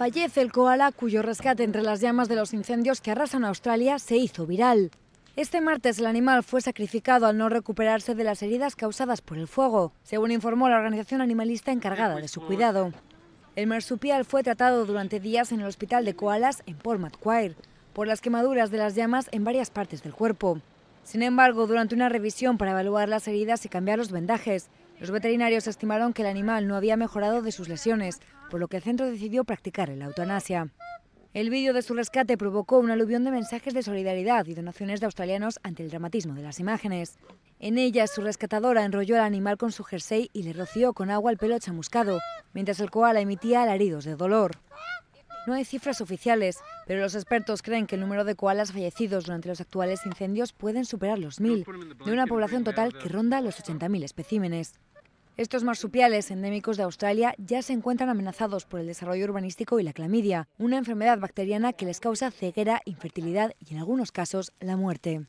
Fallece el koala cuyo rescate entre las llamas de los incendios que arrasan Australia se hizo viral. Este martes el animal fue sacrificado al no recuperarse de las heridas causadas por el fuego, según informó la organización animalista encargada de su cuidado. El marsupial fue tratado durante días en el hospital de koalas en Port Macquarie por las quemaduras de las llamas en varias partes del cuerpo. Sin embargo, durante una revisión para evaluar las heridas y cambiar los vendajes, los veterinarios estimaron que el animal no había mejorado de sus lesiones, por lo que el centro decidió practicar la eutanasia. El vídeo de su rescate provocó un aluvión de mensajes de solidaridad y donaciones de australianos ante el dramatismo de las imágenes. En ellas, su rescatadora enrolló al animal con su jersey y le roció con agua el pelo chamuscado, mientras el koala emitía alaridos de dolor. No hay cifras oficiales, pero los expertos creen que el número de koalas fallecidos durante los actuales incendios pueden superar los mil, de una población total que ronda los 80.000 especímenes. Estos marsupiales endémicos de Australia ya se encuentran amenazados por el desarrollo urbanístico y la clamidia, una enfermedad bacteriana que les causa ceguera, infertilidad y en algunos casos la muerte.